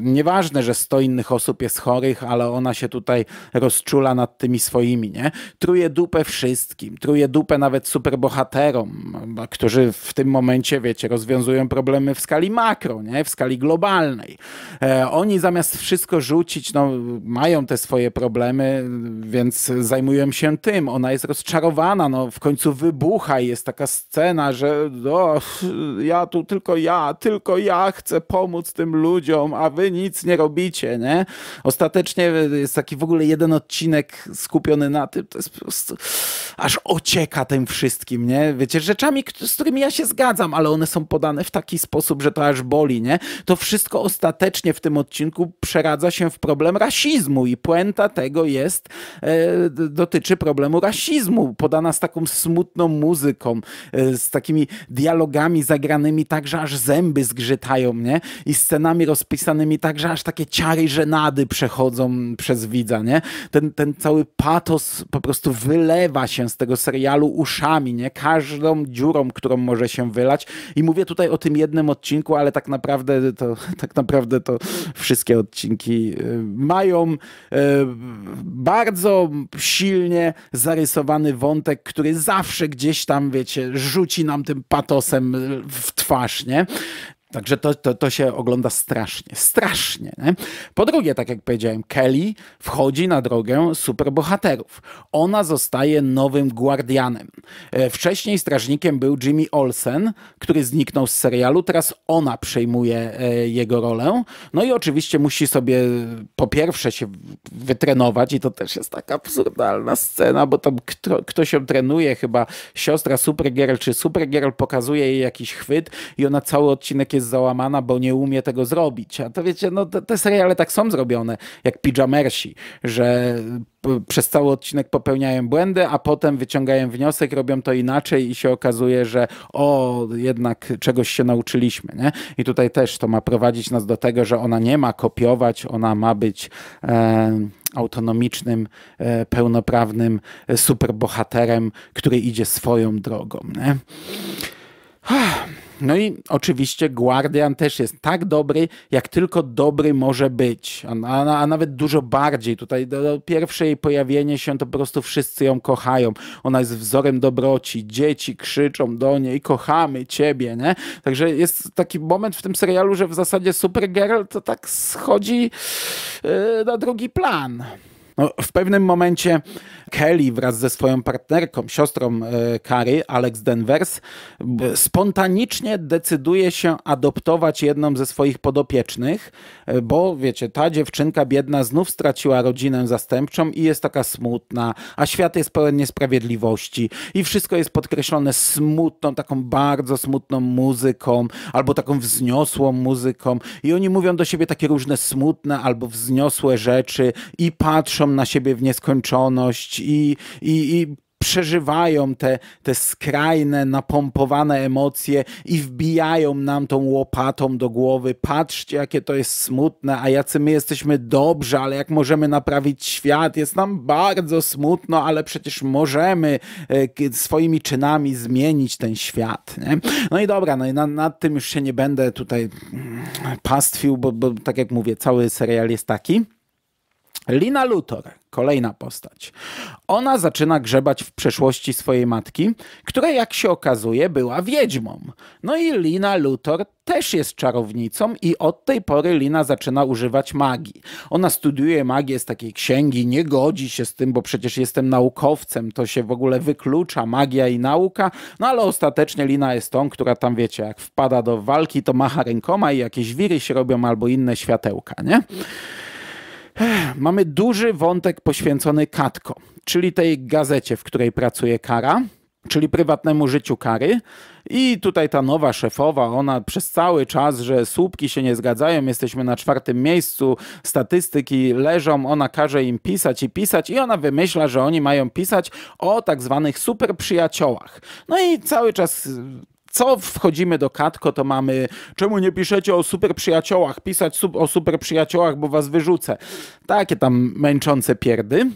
Nieważne, że 100 innych osób jest chorych, ale ona się tutaj rozczula nad tymi swoimi, nie? Truje dupę wszystkim, truje dupę nawet superbohaterom, którzy w tym momencie, wiecie, rozwiązują problemy w skali makro, nie? W skali globalnej. E, oni zamiast wszystko rzucić, no, mają te swoje problemy, więc zajmują się tym. Ona jest rozczarowana, no, w końcu wybucha jest taka scena, że no, ja tu tylko ja, tylko ja chcę pomóc tym ludziom, a wy nic nie robicie, nie? Ostatecznie jest taki w ogóle jeden odcinek skupiony na tym, to jest po prostu aż ocieka tym wszystkim, nie? Wiecie, rzeczami, z którymi ja się zgadzam, ale one są podane w taki sposób, że to aż boli, nie? To wszystko ostatecznie w tym odcinku przeradza się w problem rasizmu i puenta tego jest, e, dotyczy problemu rasizmu, podana z taką smutną smutną muzyką, e, z takimi dialogami zagranymi tak, że aż zęby zgrzytają, nie? I scenami rozpisanymi tak, że aż takie ciary żenady przechodzą przez widza, nie? Ten, ten cały patos po prostu wylewa się z tego serialu uszami, nie? Każdą dziurą, którą może się wylać. I mówię tutaj o tym jednym odcinku, ale tak naprawdę to, tak naprawdę to wszystkie odcinki y, mają y, bardzo silnie zarysowany wątek, który zawsze zawsze gdzieś tam, wiecie, rzuci nam tym patosem w twarz, nie? Także to, to, to się ogląda strasznie, strasznie. Nie? Po drugie, tak jak powiedziałem, Kelly wchodzi na drogę superbohaterów. Ona zostaje nowym Guardianem. E, wcześniej strażnikiem był Jimmy Olsen, który zniknął z serialu, teraz ona przejmuje e, jego rolę. No i oczywiście musi sobie e, po pierwsze się wytrenować i to też jest taka absurdalna scena, bo tam kto, kto się trenuje, chyba siostra Supergirl czy Supergirl pokazuje jej jakiś chwyt i ona cały odcinek jest jest załamana, bo nie umie tego zrobić. A to wiecie, no te, te seriale tak są zrobione, jak Pijamersi, że przez cały odcinek popełniają błędy, a potem wyciągają wniosek, robią to inaczej i się okazuje, że o, jednak czegoś się nauczyliśmy. Nie? I tutaj też to ma prowadzić nas do tego, że ona nie ma kopiować, ona ma być e, autonomicznym, e, pełnoprawnym e, superbohaterem, który idzie swoją drogą. Nie? No i oczywiście Guardian też jest tak dobry, jak tylko dobry może być, a, a, a nawet dużo bardziej. Tutaj do, do pierwsze jej pojawienie się to po prostu wszyscy ją kochają. Ona jest wzorem dobroci, dzieci krzyczą do niej, kochamy ciebie, nie? Także jest taki moment w tym serialu, że w zasadzie Supergirl to tak schodzi yy, na drugi plan. No, w pewnym momencie Kelly wraz ze swoją partnerką, siostrą e, Kary, Alex Denvers, spontanicznie decyduje się adoptować jedną ze swoich podopiecznych, e, bo wiecie, ta dziewczynka biedna znów straciła rodzinę zastępczą i jest taka smutna, a świat jest pełen niesprawiedliwości i wszystko jest podkreślone smutną, taką bardzo smutną muzyką albo taką wzniosłą muzyką i oni mówią do siebie takie różne smutne albo wzniosłe rzeczy i patrzą patrzą na siebie w nieskończoność i, i, i przeżywają te, te skrajne, napompowane emocje i wbijają nam tą łopatą do głowy. Patrzcie, jakie to jest smutne, a jacy my jesteśmy dobrze, ale jak możemy naprawić świat? Jest nam bardzo smutno, ale przecież możemy e, swoimi czynami zmienić ten świat. Nie? No i dobra, no i na, nad tym już się nie będę tutaj mm, pastwił, bo, bo tak jak mówię, cały serial jest taki. Lina Luthor, kolejna postać. Ona zaczyna grzebać w przeszłości swojej matki, która jak się okazuje była wiedźmą. No i Lina Luthor też jest czarownicą i od tej pory Lina zaczyna używać magii. Ona studiuje magię z takiej księgi, nie godzi się z tym, bo przecież jestem naukowcem, to się w ogóle wyklucza magia i nauka, no ale ostatecznie Lina jest tą, która tam wiecie, jak wpada do walki, to macha rękoma i jakieś wiry się robią albo inne światełka, nie? Mamy duży wątek poświęcony Katko, czyli tej gazecie, w której pracuje Kara, czyli prywatnemu życiu Kary. I tutaj ta nowa szefowa, ona przez cały czas, że słupki się nie zgadzają, jesteśmy na czwartym miejscu, statystyki leżą, ona każe im pisać i pisać i ona wymyśla, że oni mają pisać o tak zwanych przyjaciołach, No i cały czas co wchodzimy do Katko, to mamy czemu nie piszecie o super przyjaciołach? Pisać su o super przyjaciołach, bo was wyrzucę. Takie tam męczące pierdy.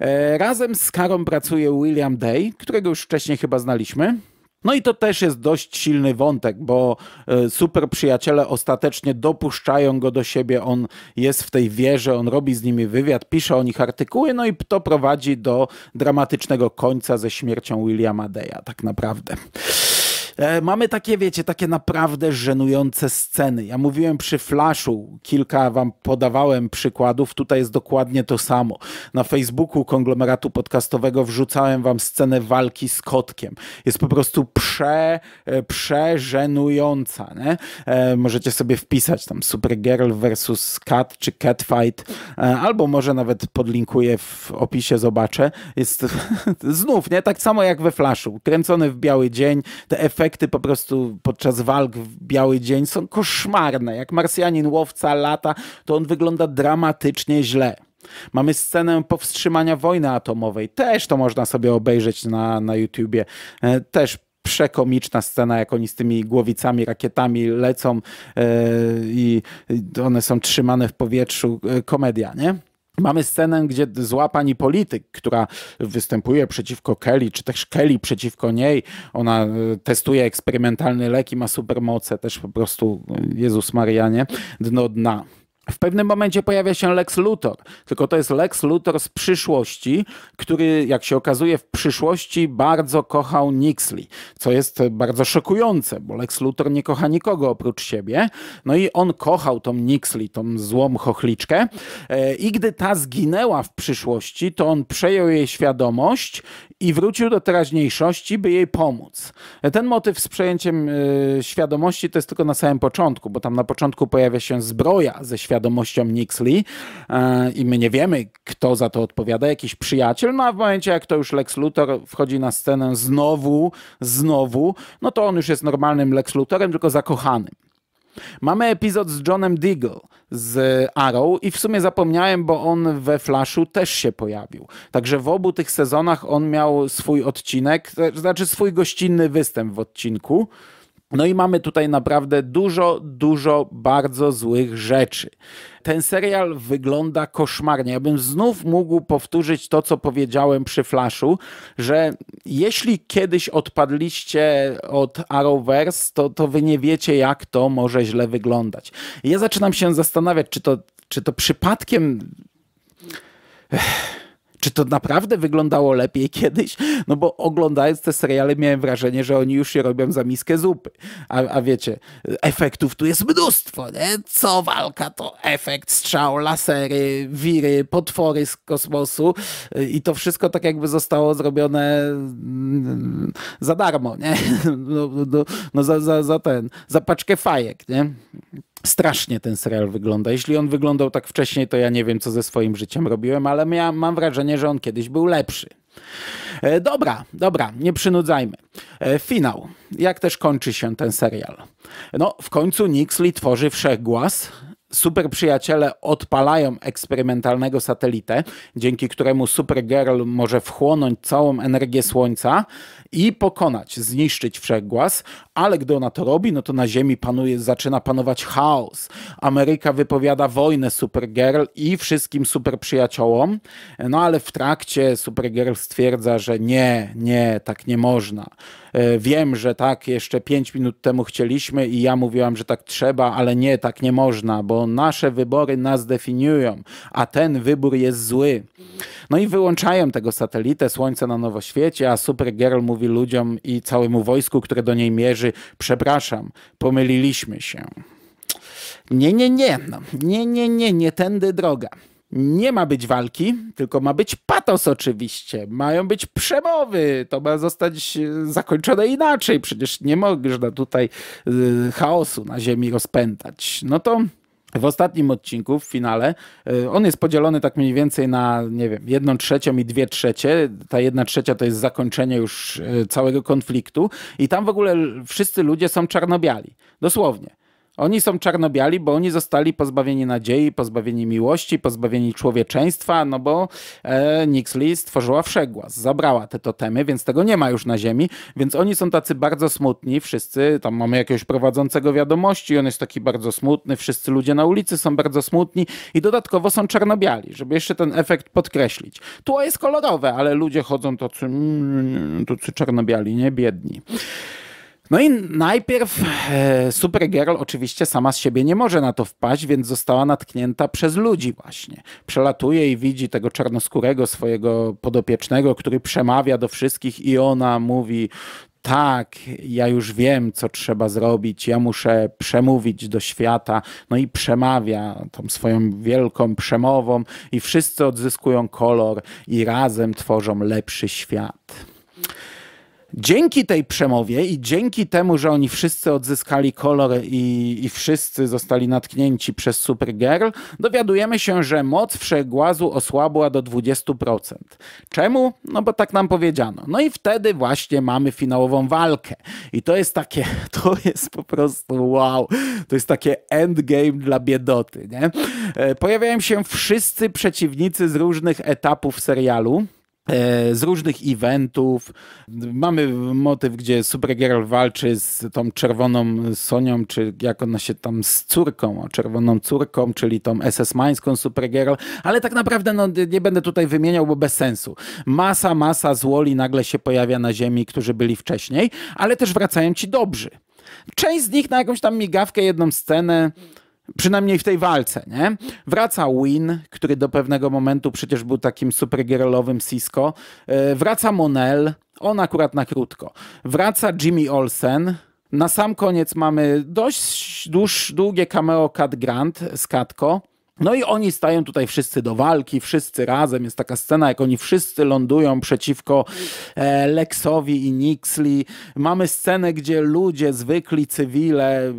E, razem z Karą pracuje William Day, którego już wcześniej chyba znaliśmy. No i to też jest dość silny wątek, bo e, super przyjaciele ostatecznie dopuszczają go do siebie, on jest w tej wierze, on robi z nimi wywiad, pisze o nich artykuły, no i to prowadzi do dramatycznego końca ze śmiercią Williama Daya, tak naprawdę. E, mamy takie, wiecie, takie naprawdę żenujące sceny. Ja mówiłem przy Flashu, kilka wam podawałem przykładów, tutaj jest dokładnie to samo. Na Facebooku konglomeratu podcastowego wrzucałem wam scenę walki z kotkiem. Jest po prostu prze, e, przeżenująca. Nie? E, możecie sobie wpisać tam Supergirl versus Cat czy Catfight, albo może nawet podlinkuję w opisie, zobaczę. Jest znów, nie? Tak samo jak we Flashu. Kręcony w biały dzień, te efekty efekty po prostu podczas walk w biały dzień są koszmarne. Jak Marsjanin łowca lata, to on wygląda dramatycznie źle. Mamy scenę powstrzymania wojny atomowej. Też to można sobie obejrzeć na, na YouTubie. E, też przekomiczna scena, jak oni z tymi głowicami, rakietami lecą yy, i one są trzymane w powietrzu. E, komedia, nie? Mamy scenę, gdzie zła pani polityk, która występuje przeciwko Kelly, czy też Kelly przeciwko niej, ona e, testuje eksperymentalny lek i ma supermoce, też po prostu e, Jezus Marianie, dno dna. W pewnym momencie pojawia się Lex Luthor, tylko to jest Lex Luthor z przyszłości, który, jak się okazuje, w przyszłości bardzo kochał Nixley, co jest bardzo szokujące, bo Lex Luthor nie kocha nikogo oprócz siebie. No i on kochał tą Nixley, tą złą chochliczkę. E, I gdy ta zginęła w przyszłości, to on przejął jej świadomość i wrócił do teraźniejszości, by jej pomóc. Ten motyw z przejęciem e, świadomości to jest tylko na samym początku, bo tam na początku pojawia się zbroja ze świadomością Nixley e, i my nie wiemy, kto za to odpowiada, jakiś przyjaciel, no a w momencie, jak to już Lex Luthor wchodzi na scenę znowu, znowu, no to on już jest normalnym Lex Luthorem, tylko zakochanym. Mamy epizod z Johnem Deagle z e, Arrow i w sumie zapomniałem, bo on we Flashu też się pojawił. Także w obu tych sezonach on miał swój odcinek, to znaczy swój gościnny występ w odcinku. No i mamy tutaj naprawdę dużo, dużo bardzo złych rzeczy. Ten serial wygląda koszmarnie. Ja bym znów mógł powtórzyć to, co powiedziałem przy Flashu, że jeśli kiedyś odpadliście od Arrowverse, to, to wy nie wiecie, jak to może źle wyglądać. ja zaczynam się zastanawiać, czy to, czy to przypadkiem... Ech czy to naprawdę wyglądało lepiej kiedyś? No bo oglądając te seriale miałem wrażenie, że oni już się robią za miskę zupy. A, a wiecie, efektów tu jest mnóstwo, nie? Co walka to efekt, strzał, lasery, wiry, potwory z kosmosu i to wszystko tak jakby zostało zrobione mm, za darmo, nie? No, no, no, no za, za, za ten, za paczkę fajek, nie? strasznie ten serial wygląda. Jeśli on wyglądał tak wcześniej, to ja nie wiem, co ze swoim życiem robiłem, ale ja mam wrażenie, przekonanie, że on kiedyś był lepszy. E, dobra, dobra, nie przynudzajmy. E, finał. Jak też kończy się ten serial? No, w końcu Nixley tworzy wszechgłas, super przyjaciele odpalają eksperymentalnego satelitę, dzięki któremu Supergirl może wchłonąć całą energię Słońca i pokonać, zniszczyć wszechgłas, ale gdy ona to robi, no to na Ziemi panuje, zaczyna panować chaos. Ameryka wypowiada wojnę Supergirl i wszystkim superprzyjaciołom, no ale w trakcie Supergirl stwierdza, że nie, nie, tak nie można. E, wiem, że tak jeszcze pięć minut temu chcieliśmy i ja mówiłam, że tak trzeba, ale nie, tak nie można, bo nasze wybory nas definiują, a ten wybór jest zły. No i wyłączają tego satelitę, Słońce na Nowoświecie, a Supergirl mówi, mówi ludziom i całemu wojsku, które do niej mierzy, przepraszam, pomyliliśmy się. Nie, nie, nie, no. nie, nie, nie, nie tędy droga. Nie ma być walki, tylko ma być patos oczywiście. Mają być przemowy. To ma zostać e, zakończone inaczej. Przecież nie można tutaj e, chaosu na ziemi rozpętać. No to w ostatnim odcinku, w finale, y, on jest podzielony tak mniej więcej na, nie wiem, jedną trzecią i dwie trzecie. Ta jedna trzecia to jest zakończenie już y, całego konfliktu i tam w ogóle wszyscy ludzie są czarnobiali. Dosłownie. Oni są czarnobiali, bo oni zostali pozbawieni nadziei, pozbawieni miłości, pozbawieni człowieczeństwa, no bo e, Nixley stworzyła wszegłas, zabrała te totemy, więc tego nie ma już na ziemi, więc oni są tacy bardzo smutni, wszyscy, tam mamy jakiegoś prowadzącego wiadomości, on jest taki bardzo smutny, wszyscy ludzie na ulicy są bardzo smutni i dodatkowo są czarnobiali, żeby jeszcze ten efekt podkreślić. Tło jest kolorowe, ale ludzie chodzą tacy, mm, tacy czarnobiali, nie biedni. No i najpierw e, Supergirl oczywiście sama z siebie nie może na to wpaść, więc została natknięta przez ludzi właśnie. Przelatuje i widzi tego czarnoskórego swojego podopiecznego, który przemawia do wszystkich i ona mówi tak, ja już wiem, co trzeba zrobić, ja muszę przemówić do świata, no i przemawia tą swoją wielką przemową, i wszyscy odzyskują kolor i razem tworzą lepszy świat. Dzięki tej przemowie i dzięki temu, że oni wszyscy odzyskali kolor i, i wszyscy zostali natknięci przez Supergirl, dowiadujemy się, że moc wszechgłazu osłabła do 20%. Czemu? No bo tak nam powiedziano. No i wtedy właśnie mamy finałową walkę. I to jest takie, to jest po prostu wow. To jest takie endgame dla biedoty, nie? E, pojawiają się wszyscy przeciwnicy z różnych etapów serialu. E, z różnych eventów. Mamy motyw, gdzie Supergirl walczy z tą czerwoną Sonią, czy jak ona się tam z córką, czerwoną córką, czyli tą SS-mańską Supergirl, ale tak naprawdę no, nie będę tutaj wymieniał, bo bez sensu. Masa, masa złoli nagle się pojawia na Ziemi, którzy byli wcześniej, ale też wracają ci dobrzy. Część z nich na jakąś tam migawkę, jedną scenę, Przynajmniej w tej walce, nie? Wraca Win, który do pewnego momentu przecież był takim supergirlowym Cisco. E, wraca Monel, on akurat na krótko. Wraca Jimmy Olsen. Na sam koniec mamy dość dłuż, długie cameo Cat Grant z Katko. No i oni stają tutaj wszyscy do walki, wszyscy razem. Jest taka scena, jak oni wszyscy lądują przeciwko e, Lexowi i Nixli. Mamy scenę, gdzie ludzie, zwykli cywile, y,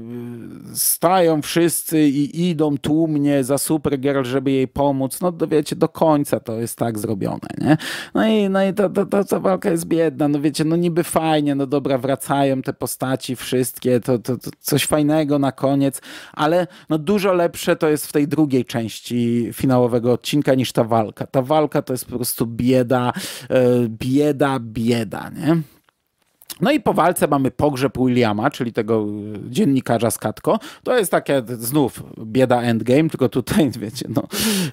stają wszyscy i idą tłumnie za Supergirl, żeby jej pomóc. No wiecie, do końca to jest tak zrobione, nie? No i, no i ta, ta, ta, walka jest biedna. No wiecie, no niby fajnie, no dobra, wracają te postaci wszystkie, to, to, to coś fajnego na koniec, ale no dużo lepsze to jest w tej drugiej części finałowego odcinka niż ta walka. Ta walka to jest po prostu bieda, e, bieda, bieda, nie? No i po walce mamy pogrzeb Williama, czyli tego e, dziennikarza z Katko. To jest takie znów bieda endgame, tylko tutaj, wiecie, no,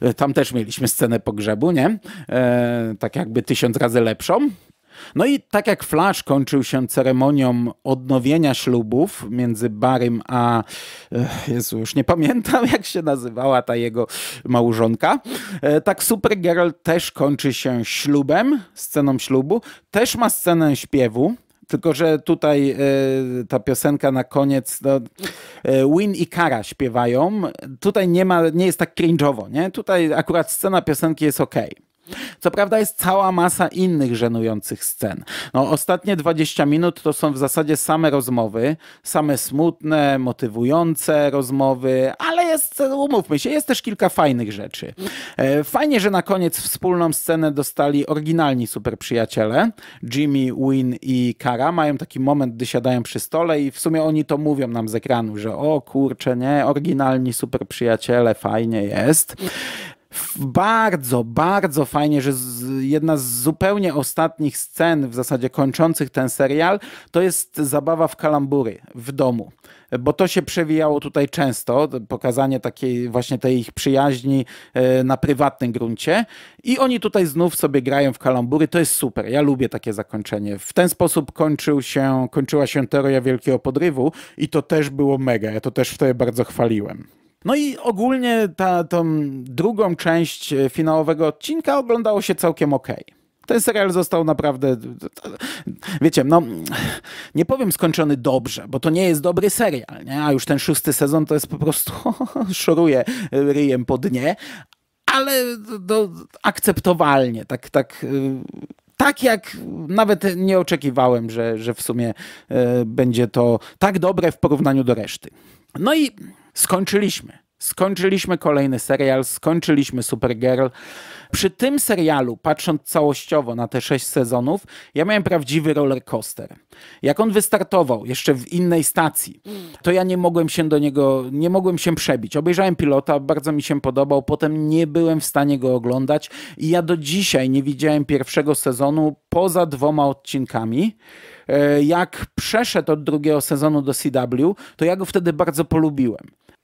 e, tam też mieliśmy scenę pogrzebu, nie? E, tak jakby tysiąc razy lepszą. No i tak jak Flash kończył się ceremonią odnowienia ślubów między Barym a. E, Jezu, już nie pamiętam, jak się nazywała ta jego małżonka. E, tak Supergirl też kończy się ślubem, sceną ślubu. Też ma scenę śpiewu. Tylko, że tutaj y, ta piosenka na koniec, no, Win i Kara śpiewają. Tutaj nie ma, nie jest tak cringe'owo, nie? Tutaj akurat scena piosenki jest ok. Co prawda jest cała masa innych żenujących scen. No, ostatnie 20 minut to są w zasadzie same rozmowy, same smutne, motywujące rozmowy, ale jest, umówmy się, jest też kilka fajnych rzeczy. E, fajnie, że na koniec wspólną scenę dostali oryginalni superprzyjaciele. Jimmy, Win i Kara mają taki moment, gdy siadają przy stole i w sumie oni to mówią nam z ekranu, że o kurczę, nie, oryginalni superprzyjaciele, fajnie jest. Bardzo, bardzo fajnie, że z, jedna z zupełnie ostatnich scen, w zasadzie kończących ten serial, to jest zabawa w kalambury w domu, bo to się przewijało tutaj często, pokazanie takiej właśnie tej ich przyjaźni e, na prywatnym gruncie. I oni tutaj znów sobie grają w kalambury, to jest super. Ja lubię takie zakończenie. W ten sposób kończył się, kończyła się teoria Wielkiego Podrywu i to też było mega. Ja to też wtedy bardzo chwaliłem. No i ogólnie ta, tą drugą część e, finałowego odcinka oglądało się całkiem ok. Ten serial został naprawdę, wiecie, no nie powiem skończony dobrze, bo to nie jest dobry serial, nie? a już ten szósty sezon to jest po prostu, szoruje e, ryjem po dnie, ale do, akceptowalnie, tak, tak e, tak jak nawet nie oczekiwałem, że, że w sumie będzie to tak dobre w porównaniu do reszty. No i Skończyliśmy. Skończyliśmy kolejny serial, skończyliśmy Supergirl. Przy tym serialu, patrząc całościowo na te sześć sezonów, ja miałem prawdziwy roller coaster. Jak on wystartował jeszcze w innej stacji, to ja nie mogłem się do niego, nie mogłem się przebić. Obejrzałem pilota, bardzo mi się podobał, potem nie byłem w stanie go oglądać i ja do dzisiaj nie widziałem pierwszego sezonu poza dwoma odcinkami e, jak przeszedł od drugiego sezonu do CW, to ja go wtedy bardzo polubiłem.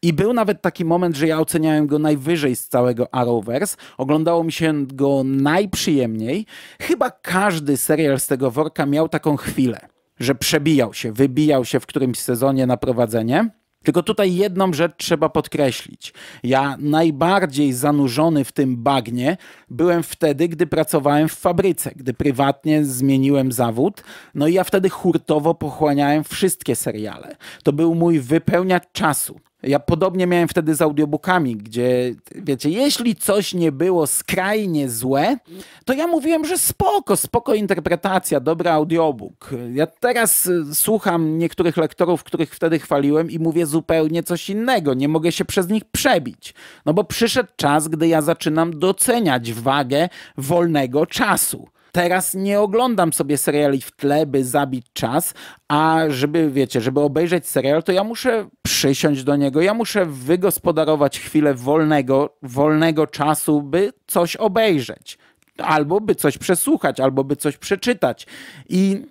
I był nawet taki moment, że ja oceniałem go najwyżej z całego Arrowverse. Oglądało mi się go najprzyjemniej. Chyba każdy serial z tego worka miał taką chwilę, że przebijał się, wybijał się w którymś sezonie na prowadzenie. Tylko tutaj jedną rzecz trzeba podkreślić. Ja najbardziej zanurzony w tym bagnie byłem wtedy, gdy pracowałem w fabryce, gdy prywatnie zmieniłem zawód. No i ja wtedy hurtowo pochłaniałem wszystkie seriale. To był mój wypełniacz czasu. Ja podobnie miałem wtedy z audiobookami, gdzie wiecie, jeśli coś nie było skrajnie złe, to ja mówiłem, że spoko, spoko interpretacja, dobry audiobook. Ja teraz y, słucham niektórych lektorów, których wtedy chwaliłem i mówię zupełnie coś innego. Nie mogę się przez nich przebić. No bo przyszedł czas, gdy ja zaczynam doceniać wagę wolnego czasu teraz nie oglądam sobie seriali w tle, by zabić czas, a żeby, wiecie, żeby obejrzeć serial, to ja muszę przysiąść do niego, ja muszę wygospodarować chwilę wolnego, wolnego czasu, by coś obejrzeć. Albo by coś przesłuchać, albo by coś przeczytać. I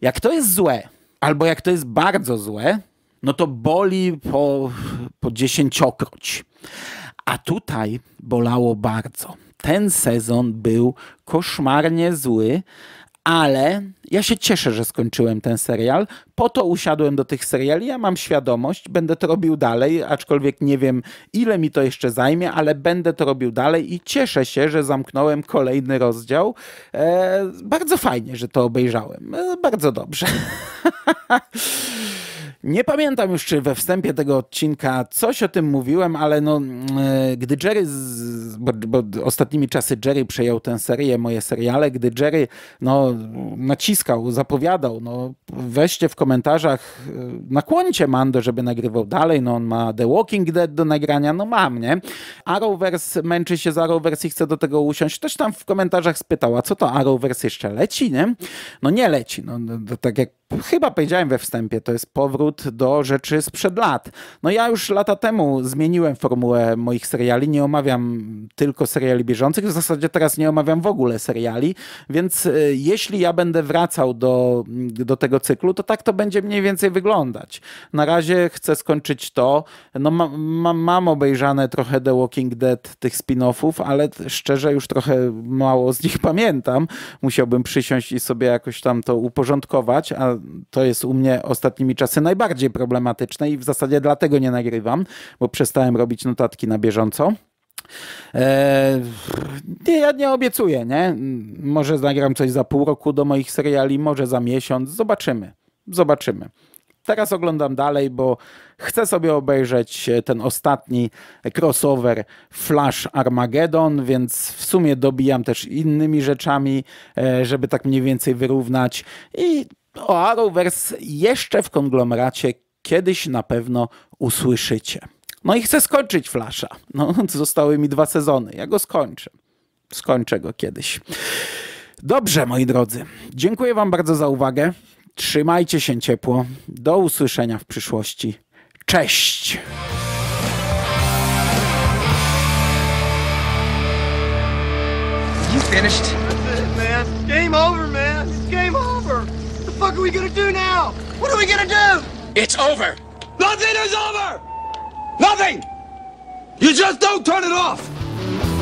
jak to jest złe, albo jak to jest bardzo złe, no to boli po, po dziesięciokroć. A tutaj bolało bardzo ten sezon był koszmarnie zły, ale ja się cieszę, że skończyłem ten serial. Po to usiadłem do tych seriali. Ja mam świadomość, będę to robił dalej, aczkolwiek nie wiem, ile mi to jeszcze zajmie, ale będę to robił dalej i cieszę się, że zamknąłem kolejny rozdział. E, bardzo fajnie, że to obejrzałem. E, bardzo dobrze. Nie pamiętam już, czy we wstępie tego odcinka coś o tym mówiłem, ale no, e, gdy Jerry, z, bo, bo ostatnimi czasy Jerry przejął tę serię, moje seriale, gdy Jerry no, naciskał, zapowiadał, no, weźcie w komentarzach, e, nakłoncie Mando, żeby nagrywał dalej, no on ma The Walking Dead do nagrania, no mam, nie? Arrowverse męczy się z Arrowverse i chce do tego usiąść, też tam w komentarzach spytała, co to Arrowverse jeszcze leci, nie? No nie leci, no, no tak jak chyba powiedziałem we wstępie, to jest powrót do rzeczy sprzed lat. No ja już lata temu zmieniłem formułę moich seriali, nie omawiam tylko seriali bieżących, w zasadzie teraz nie omawiam w ogóle seriali, więc y, jeśli ja będę wracał do, do tego cyklu, to tak to będzie mniej więcej wyglądać. Na razie chcę skończyć to, no ma, ma, mam obejrzane trochę The Walking Dead, tych spin-offów, ale szczerze już trochę mało z nich pamiętam. Musiałbym przysiąść i sobie jakoś tam to uporządkować, a to jest u mnie ostatnimi czasy najbardziej problematyczne i w zasadzie dlatego nie nagrywam, bo przestałem robić notatki na bieżąco. E, nie, ja nie obiecuję, nie? Może nagram coś za pół roku do moich seriali, może za miesiąc, zobaczymy. Zobaczymy. Teraz oglądam dalej, bo chcę sobie obejrzeć e, ten ostatni crossover Flash Armageddon, więc w sumie dobijam też innymi rzeczami, e, żeby tak mniej więcej wyrównać i o Arrowverse jeszcze w konglomeracie kiedyś na pewno usłyszycie. No i chcę skończyć Flasha. No, zostały mi dwa sezony. Ja go skończę. Skończę go kiedyś. Dobrze, moi drodzy. Dziękuję wam bardzo za uwagę. Trzymajcie się ciepło. Do usłyszenia w przyszłości. Cześć! You finished? That's it, man. Game over, man. fuck are we gonna do now? What are we gonna do? It's over. Nothing is over! Nothing! You just don't turn it off!